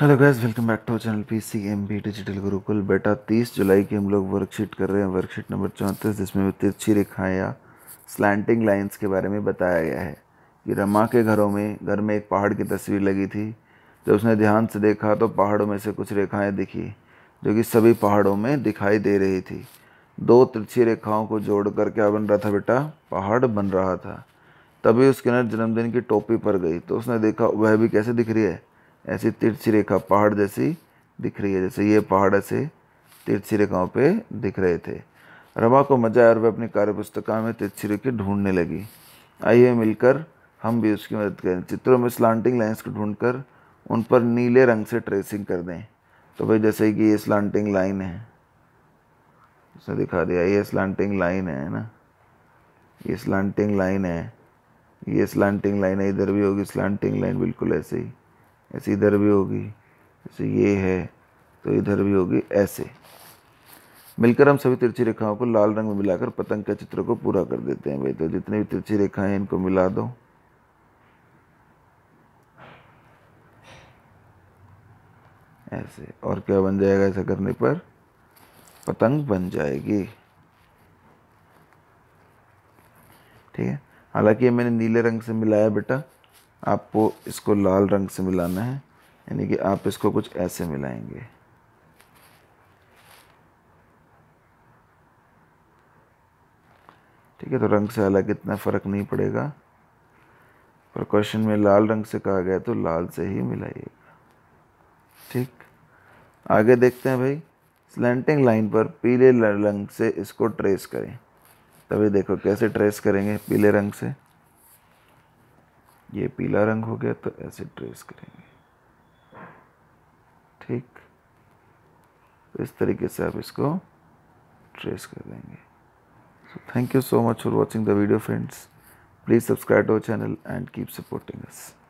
hello guys welcome back to channel P C M B digital Gurukul बेटा 30 जुलाई की हम लोग वर्कशीट कर रहे हैं वर्कशीट नंबर चौंतीस जिसमें तिरछी रेखाएँ या स्लैंटिंग लाइंस के बारे में बताया गया है कि रमा के घरों में घर में एक पहाड़ की तस्वीर लगी थी जब उसने ध्यान से देखा तो पहाड़ों में से कुछ रेखाएँ दिखी जो कि सभी पहाड़ों में दिखाई दे रही थी दो तिरछी रेखाओं को जोड़ कर क्या बन रहा था बेटा पहाड़ बन रहा था तभी उसके नर जन्मदिन की टोपी पर गई तो उसने देखा वह भी कैसे दिख रही है ऐसी तिरछी रेखा पहाड़ जैसी दिख रही है जैसे ये पहाड़ ऐसे तिरछी रेखाओं पे दिख रहे थे रमा को मजा आया और वह अपनी कार्य पुस्तका में तिरछी रेखे ढूंढने लगी आइए मिलकर हम भी उसकी मदद करें चित्रों में स्लांटिंग लाइन्स को ढूंढकर उन पर नीले रंग से ट्रेसिंग कर दें तो भाई जैसे कि ये स्लांटिंग लाइन है उसने दिखा दिया ये स्लांटिंग लाइन है ना ये स्लांटिंग लाइन है ये स्लांटिंग लाइन है इधर भी होगी स्लांटिंग लाइन बिल्कुल ऐसे ही ऐसे इधर भी होगी जैसे ये है तो इधर भी होगी ऐसे मिलकर हम सभी तिरछी रेखाओं को लाल रंग में मिलाकर पतंग के चित्र को पूरा कर देते हैं भाई तो जितनी भी तिरछी रेखाएं हैं इनको मिला दो ऐसे और क्या बन जाएगा ऐसा करने पर पतंग बन जाएगी ठीक है हालांकि ये मैंने नीले रंग से मिलाया बेटा आपको इसको लाल रंग से मिलाना है यानी कि आप इसको कुछ ऐसे मिलाएंगे ठीक है तो रंग से अलग इतना फ़र्क नहीं पड़ेगा पर क्वेश्चन में लाल रंग से कहा गया तो लाल से ही मिलाइएगा ठीक आगे देखते हैं भाई स्लैंटिंग लाइन पर पीले रंग से इसको ट्रेस करें तभी देखो कैसे ट्रेस करेंगे पीले रंग से ये पीला रंग हो गया तो ऐसे ट्रेस करेंगे ठीक तो इस तरीके से आप इसको ट्रेस कर देंगे so thank you so much for watching the video friends please subscribe to channel and keep supporting us